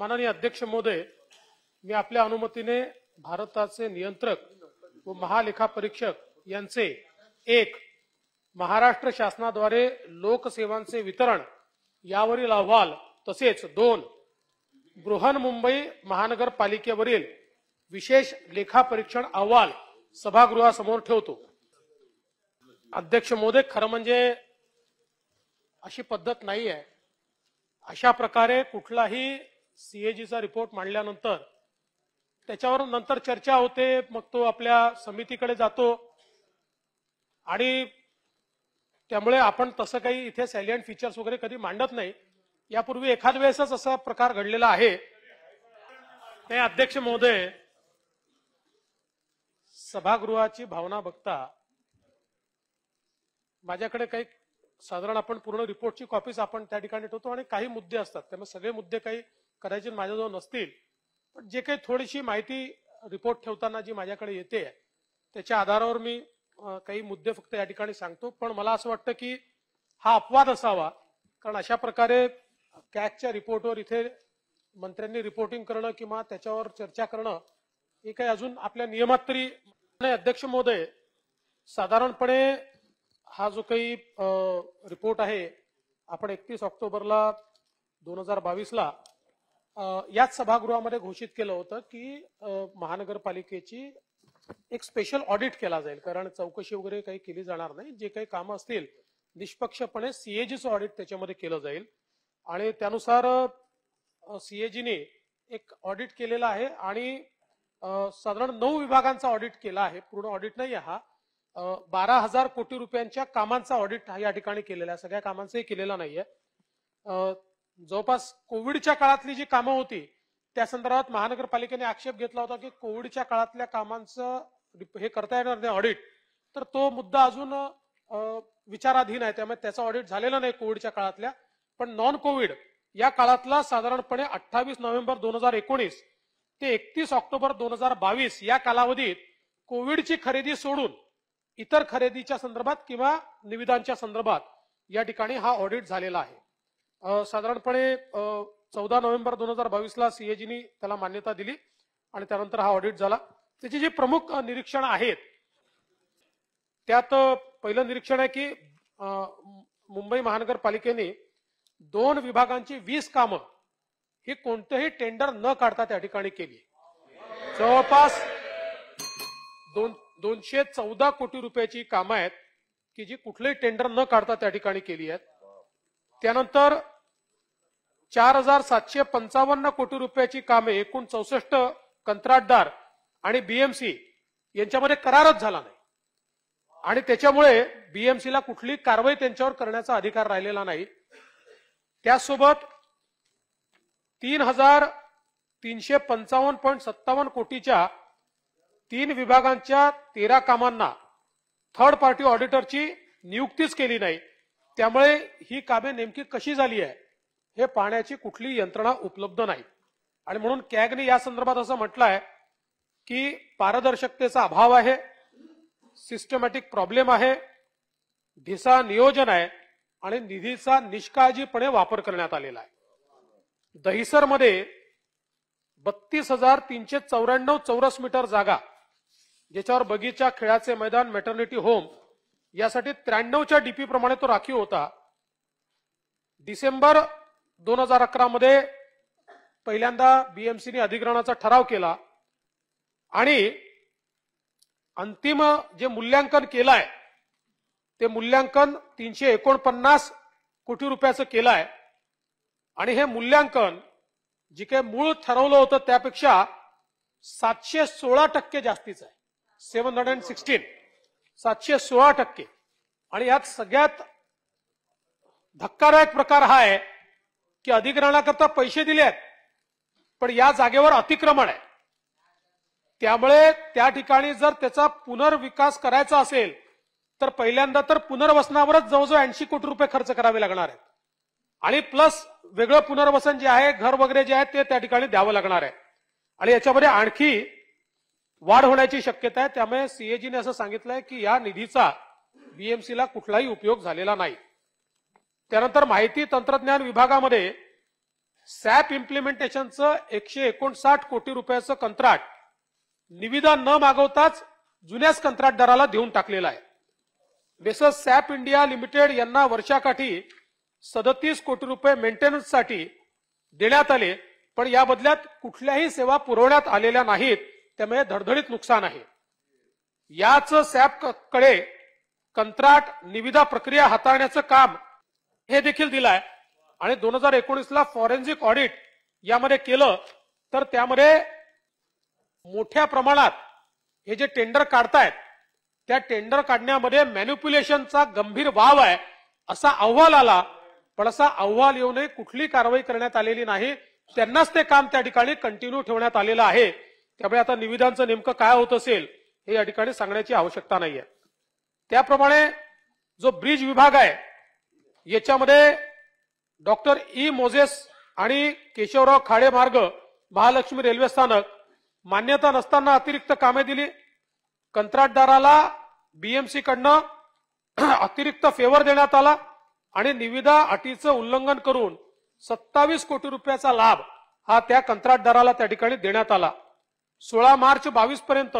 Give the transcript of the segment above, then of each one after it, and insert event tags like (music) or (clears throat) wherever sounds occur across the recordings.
माननीय अध्यक्ष महोदय मी आपल्या अनुमतीने भारताचे नियंत्रक व महालेखा परीक्षक यांचे एक महाराष्ट्र शासनाद्वारे लोकसेवांचे वितरण यावरील अहवाल तसेच दोन बृहन्मुंबई महानगरपालिकेवरील विशेष लेखापरीक्षण अहवाल सभागृहासमोर ठेवतो अध्यक्ष मोदे खरं म्हणजे अशी पद्धत नाही आहे अशा प्रकारे कुठलाही सीएजीचा रिपोर्ट मांडल्यानंतर त्याच्यावर नंतर चर्चा होते मग तो आपल्या समितीकडे जातो आणि त्यामुळे आपण तसं काही इथे सॅलियंट फीचर्स वगैरे कधी मांडत नाही यापूर्वी एखाद वेळेसच असा प्रकार घडलेला आहे ते अध्यक्ष महोदय सभागृहाची भावना बघता माझ्याकडे काही साधारण आपण पूर्ण रिपोर्टची कॉपीज आपण त्या ठिकाणी ठेवतो आणि काही मुद्दे असतात त्यामुळे सगळे मुद्दे काही कदाचित माझ्याजवळ नसतील पण जे काही थोडीशी माहिती रिपोर्ट ठेवताना जी माझ्याकडे येते त्याच्या आधारावर मी काही मुद्दे फक्त या ठिकाणी सांगतो पण मला असं वाटतं की हा अपवाद असावा कारण अशा प्रकारे कॅगच्या रिपोर्टवर इथे मंत्र्यांनी रिपोर्टिंग करणं किंवा त्याच्यावर चर्चा करणं हे काही अजून आपल्या नियमात तरी अध्यक्ष महोदय साधारणपणे हा जो काही रिपोर्ट आहे आपण एकतीस ऑक्टोबरला दोन हजार बावीसला याच सभागृहामध्ये घोषित केलं होतं की महानगरपालिकेची एक स्पेशल ऑडिट केला जाईल कारण चौकशी वगैरे काही केली जाणार नाही जे काही कामं असतील निष्पक्षपणे सीएजीचं ऑडिट त्याच्यामध्ये केलं जाईल आणि त्यानुसार सीएजीने एक ऑडिट केलेलं आहे आणि साधारण नऊ विभागांचा ऑडिट केला आहे पूर्ण ऑडिट नाही हा बारा हजार कोटी रुपयांच्या कामांचा ऑडिट या ठिकाणी केलेला आहे सगळ्या कामांचाही केलेला नाहीये जवळपास कोविडच्या काळातली जी कामं होती त्या संदर्भात महानगरपालिकेने आक्षेप घेतला होता की कोविडच्या काळातल्या कामांचं हे करता येणार नाही ऑडिट तर तो मुद्दा अजून विचाराधीन आहे त्यामुळे त्याचं ऑडिट झालेलं नाही कोविडच्या काळातल्या पण नॉन कोविड या काळातला साधारणपणे अठ्ठावीस नोव्हेंबर दोन हजार एकोणीस ते एकतीस ऑक्टोबर दोन हजार बावीस या कालावधीत कोविडची खरेदी सोडून इतर खरेदीच्या संदर्भात किंवा निविदांच्या संदर्भात या ठिकाणी हा ऑडिट झालेला आहे साधारणपणे चौदा नोव्हेंबर दोन हजार बावीसला सीएजीनी त्याला मान्यता दिली आणि त्यानंतर हा ऑडिट झाला त्याची जे प्रमुख निरीक्षण आहेत त्यात पहिलं निरीक्षण आहे की मुंबई महानगरपालिकेने दोन विभागांची वीस कामं ही कोणतंही टेंडर न काढता त्या ठिकाणी केली जवळपास दोन दोनशे चौदा कोटी रुपयाची कामं आहेत की जी कुठलंही टेंडर न काढता त्या ठिकाणी केली आहेत त्यानंतर चार हजार सातशे पंचावन्न कोटी रुपयाची कामे एकूण चौसष्ट कंत्राटदार आणि बीएमसी यांच्यामध्ये करारच झाला नाही आणि त्याच्यामुळे बीएमसीला कुठली कारवाई त्यांच्यावर करण्याचा अधिकार राहिलेला नाही त्यासोबत तीन हजार तीनशे पंचावन्न पॉईंट सत्तावन्न कोटीच्या तीन विभागांच्या तेरा कामांना थर्ड पार्टी ऑडिटरची नियुक्तीच केली नाही त्यामुळे ही कामे नेमकी कशी झाली आहे हे पाण्याची कुठली यंत्रणा उपलब्ध नाही आणि म्हणून कॅगने या संदर्भात असं म्हटलं आहे की पारदर्शकतेचा अभाव आहे सिस्टमॅटिक प्रॉब्लेम आहे ढिसा नियोजन आहे आणि निधीचा निष्काळजीपणे वापर करण्यात आलेला आहे दहिसरमध्ये बत्तीस हजार तीनशे चौऱ्याण्णव चौरस मीटर जागा ज्याच्यावर बगीचा खेळाचे मैदान मॅटर्निटी होम यासाठी त्र्याण्णवच्या डीपी प्रमाणे तो राखीव होता डिसेंबर दोन हजार अकरा मध्ये पहिल्यांदा बीएमसीने अधिग्रहणाचा ठराव केला आणि अंतिम जे मूल्यांकन आहे ते मूल्यांकन तीनशे एकोणपन्नास कोटी रुपयाचं आहे आणि हे मूल्यांकन जे काही मूळ ठरवलं होतं त्यापेक्षा सातशे सोळा टक्के जास्तीच आहे सेव्हन हंड्रेड सिक्स्टीन सातशे सोळा टक्के आणि यात सगळ्यात धक्कादायक प्रकार हा आहे की अधिग्रहणाकरता पैसे दिले आहेत पण या जागेवर अतिक्रमण आहे त्यामुळे त्या ठिकाणी जर त्याचा पुनर्विकास करायचा असेल तर पहिल्यांदा तर पुनर्वसनावरच जवळजवळ ऐंशी कोटी रुपये खर्च करावे लागणार आहेत आणि प्लस वेगळं पुनर्वसन जे आहे घर वगैरे जे आहे ते त्या ठिकाणी द्यावं लागणार आहे आणि याच्यामध्ये आणखी वाढ होण्याची शक्यता आहे त्यामुळे सीएजीने असं सांगितलंय की या निधीचा बीएमसीला कुठलाही उपयोग झालेला नाही त्यानंतर माहिती तंत्रज्ञान विभागामध्ये सॅप इम्प्लिमेंटेशनचं एकशे एकोणसाठ कोटी रुपयाचं कंत्राट निविदा न मागवताच जुन्याच कंत्राटदाराला देऊन टाकलेलं आहे बेसस सॅप इंडिया लिमिटेड यांना वर्षाकाठी सदतीस कोटी रुपये मेंटेनन्ससाठी देण्यात आले पण या बदल्यात कुठल्याही सेवा पुरवण्यात आलेल्या नाहीत त्यामुळे धडधडीत नुकसान आहे याच सॅप कडे कंत्राट निविदा प्रक्रिया हाताळण्याचं काम हे देखील दिलाय आणि दोन हजार एकोणीसला फॉरेन्सिक ऑडिट यामध्ये केलं तर त्यामध्ये मोठ्या प्रमाणात हे जे टेंडर काढतायत त्या टेंडर काढण्यामध्ये मॅन्युप्युलेशनचा गंभीर वाव आहे असा अहवाल आला पण असा अहवाल येऊनही कुठली कारवाई करण्यात आलेली नाही त्यांनाच ते काम त्या ठिकाणी कंटिन्यू ठेवण्यात आलेलं आहे त्यामुळे आता निविदांचं नेमकं काय होत असेल हे या ठिकाणी सांगण्याची आवश्यकता नाहीये त्याप्रमाणे जो ब्रिज विभाग आहे याच्यामध्ये डॉक्टर ई मोझेस आणि केशवराव खाडे मार्ग महालक्ष्मी रेल्वे स्थानक मान्यता नसताना अतिरिक्त कामे दिली कंत्राटदाराला बीएमसी कडनं (clears throat) अतिरिक्त फेवर देण्यात आला आणि निविदा अटीचं उल्लंघन करून सत्तावीस कोटी रुपयाचा लाभ हा त्या कंत्राटदाराला त्या ठिकाणी देण्यात आला सोळा मार्च बावीस पर्यंत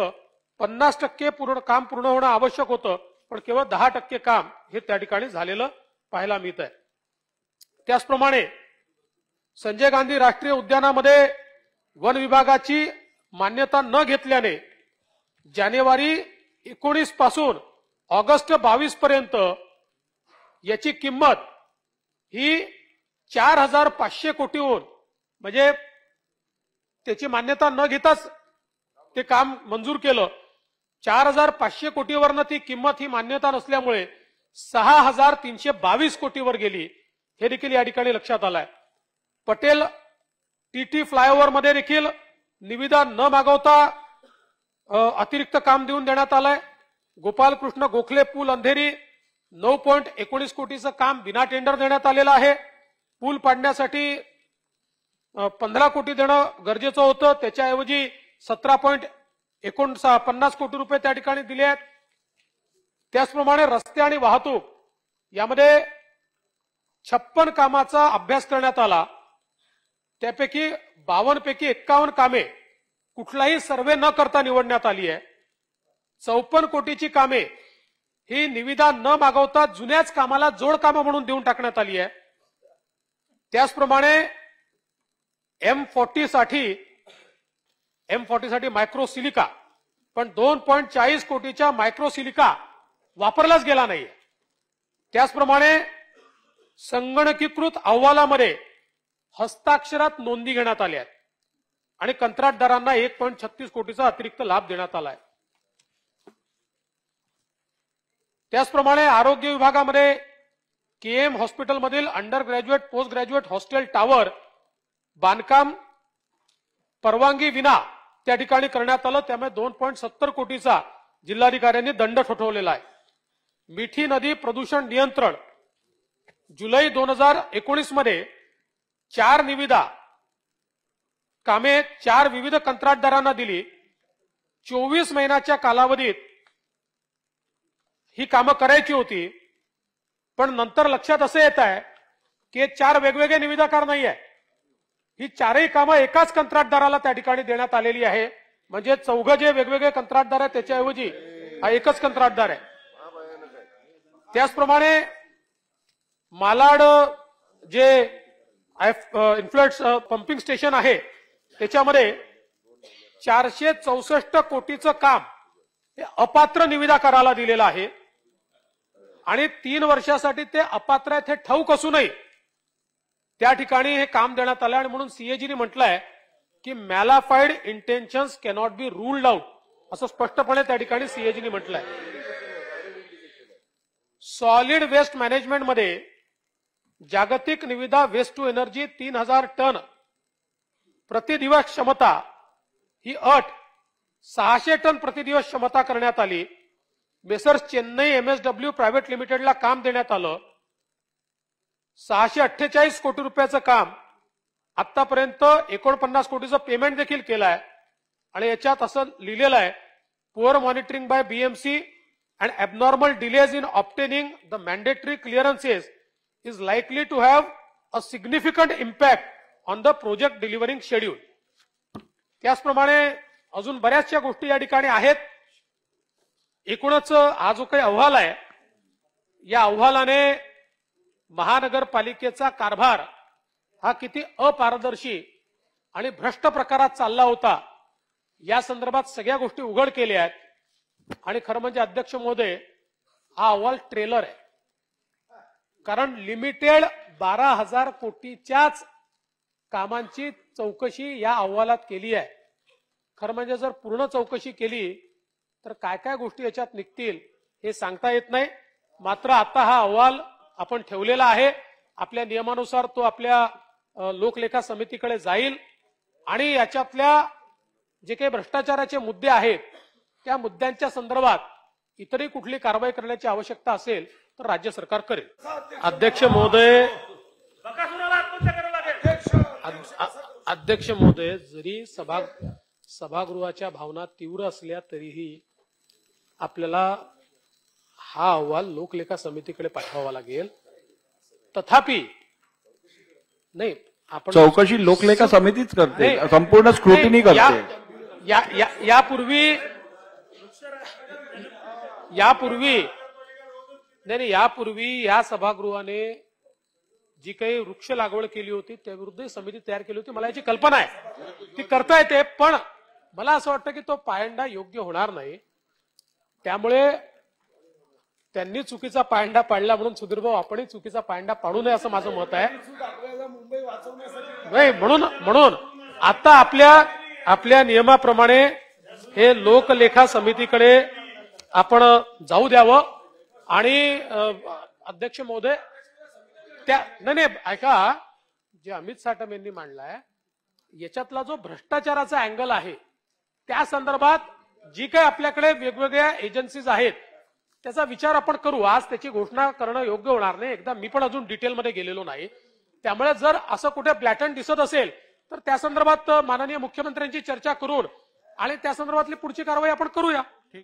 पन्नास टक्के पूर्ण काम पूर्ण होणं आवश्यक होतं पण केवळ दहा टक्के काम हे त्या ठिकाणी झालेलं पाहायला मिळत आहे त्याचप्रमाणे संजय गांधी राष्ट्रीय उद्यानामध्ये वन विभागाची मान्यता न घेतल्याने जानेवारी एकोणीस पासून ऑगस्ट बावीस पर्यंत याची किंमत ही चार हजार पाचशे कोटीहून म्हणजे त्याची मान्यता न घेताच ते काम मंजूर केलं चार हजार पाचशे कोटीवरनं ती किंमत ही मान्यता नसल्यामुळे सहा हजार तीनशे बावीस कोटीवर गेली हे देखील या ठिकाणी लक्षात आलंय पटेल टीटी फ्लायओव्हर मध्ये देखील निविदा न मागवता अतिरिक्त काम देऊन देण्यात आलंय गोपालकृष्ण गोखले पूल अंधेरी नऊ पॉईंट एकोणीस कोटीचं काम बिना टेंडर देण्यात आलेलं आहे पूल पाडण्यासाठी पंधरा कोटी देणं गरजेचं होतं त्याच्याऐवजी सतरा पॉईंट एकोणसा पन्नास कोटी रुपये त्या ठिकाणी दिले आहेत त्याचप्रमाणे रस्ते आणि वाहतूक यामध्ये छप्पन कामाचा अभ्यास करण्यात आला त्यापैकी बावन पैकी एक्कावन्न कामे कुठलाही सर्वे न करता निवडण्यात आली आहे चौपन्न कोटीची कामे ही निविदा न मागवता जुन्याच कामाला जोड कामं म्हणून देऊन टाकण्यात आली आहे त्याचप्रमाणे एम फोर्टी साठी एम फोर्टी साठी मायक्रोसिलिका पण दोन पॉईंट चाळीस कोटीच्या मायक्रोसिलिका वापरलाच गेला नाही त्याचप्रमाणे संगणकीकृत अहवालामध्ये हस्ताक्षरात नोंदी घेण्यात आल्या आहेत आणि कंत्राटदारांना एक पॉईंट छत्तीस कोटीचा अतिरिक्त लाभ देण्यात आला आहे त्याचप्रमाणे आरोग्य विभागामध्ये केएम हॉस्पिटलमधील undergraduate postgraduate hostel tower बांधकाम परवानगी विना त्या ठिकाणी करण्यात आलं त्यामुळे दोन पॉईंट सत्तर कोटीचा जिल्हाधिकाऱ्यांनी दंड ठोठवलेला आहे मिठी नदी प्रदूषण नियंत्रण जुलै दोन हजार एकोणीस मध्ये चार निविदा कामे चार विविध कंत्राटदारांना दिली चोवीस महिन्याच्या कालावधीत ही कामं करायची होती पण नंतर लक्षात असं येत आहे की हे चार वेगवेगळे निविदाकार नाही आहे ही चारही कामं एकाच कंत्राटदाराला त्या ठिकाणी देण्यात आलेली आहे म्हणजे चौघ जे वेगवेगळे कंत्राटदार आहेत त्याच्याऐवजी हा एकच कंत्राटदार आहे त्याचप्रमाणे मालाड जे इन्फ्लुएट्स पंपिंग स्टेशन आहे त्याच्यामध्ये चारशे चौसष्ट कोटीचं काम हे अपात्र निविदा करायला दिलेलं आहे आणि तीन वर्षासाठी ते अपात्र आहेत हे ठाऊक असू नये त्या ठिकाणी हे काम देण्यात आलं आणि म्हणून सीएजीने म्हटलंय की malafide intentions cannot be ruled out असं स्पष्टपणे त्या ठिकाणी सीएजीने म्हटलंय सॉलिड वेस्ट मॅनेजमेंटमध्ये जागतिक निविदा वेस्ट टू एनर्जी तीन हजार टन प्रतिदिवस क्षमता ही अट सहाशे टन प्रतिदिवस क्षमता करण्यात आली मेसर्स चेन्नई एमएसडब्ल्यू प्रायव्हेट लिमिटेडला काम देण्यात आलं सहाशे अठ्ठेचाळीस कोटी रुपयाचं काम आतापर्यंत एकोणपन्नास कोटीचं पेमेंट देखील केलं आहे आणि याच्यात असं लिहिलेलं आहे poor monitoring by BMC and abnormal delays in obtaining the mandatory clearances is likely to have a significant impact on the project delivering schedule. त्याचप्रमाणे अजून बऱ्याचशा गोष्टी या ठिकाणी आहेत एकूणच हा जो काही अहवाल आहे या अहवालाने महानगरपालिकेचा कारभार हा किती अपारदर्शी आणि भ्रष्ट प्रकारात चालला होता या संदर्भात सगळ्या गोष्टी उघड केल्या आहेत आणि खरं म्हणजे अध्यक्ष महोदय हा अहवाल ट्रेलर आहे कारण लिमिटेड बारा हजार कोटीच्याच कामांची चौकशी या अहवालात केली आहे खरं म्हणजे जर पूर्ण चौकशी केली तर काय काय गोष्टी याच्यात निघतील हे सांगता येत नाही मात्र आता हा अहवाल आपण ठेवलेला आहे आपल्या नियमानुसार तो आपल्या लोकलेखा समितीकडे जाईल आणि याच्यातल्या जे काही भ्रष्टाचाराचे मुद्दे आहेत त्या मुद्द्यांच्या संदर्भात इतरही कुठली कारवाई करण्याची आवश्यकता असेल तर राज्य सरकार करेल अध्यक्ष महोदय अध्यक्ष महोदय जरी सभा सभागृहाच्या भावना तीव्र असल्या तरीही आपल्याला हा अहवाल लोकलेखा समितीकडे पाठवावा लागेल तथापि नाही आपण चौकशी लोकलेखा समितीच करते संपूर्ण स्क्रुटिनी करते यापूर्वी या, या, या यापूर्वी नाही नाही यापूर्वी या सभागृहाने जी काही वृक्ष लागवड केली होती त्याविरुद्ध समिती तयार केली होती मला याची कल्पना आहे ती करता येते पण मला असं वाटतं की तो पायंडा योग्य होणार नाही त्यामुळे त्यांनी चुकीचा पायंडा पाडला म्हणून सुधीर आपणही चुकीचा पायंडा पाडू नये असं माझं मत आहे नाही म्हणून म्हणून आता आपल्या आपल्या नियमाप्रमाणे हे लोकलेखा समितीकडे आपण जाऊ द्यावं आणि अध्यक्ष महोदय त्या नाही नाही ऐका जे अमित साटम यांनी मांडलाय याच्यातला जो भ्रष्टाचाराचा अँगल आहे त्या संदर्भात जी काही आपल्याकडे वेगवेगळ्या एजन्सीज आहेत त्याचा विचार आपण करू आज त्याची घोषणा करणं योग्य होणार नाही एकदा मी पण अजून डिटेलमध्ये गेलेलो नाही त्यामुळे जर असं कुठे प्लॅटन दिसत असेल तर त्या संदर्भात माननीय मुख्यमंत्र्यांची चर्चा करून आणि त्या संदर्भातली पुढची कारवाई आपण करूया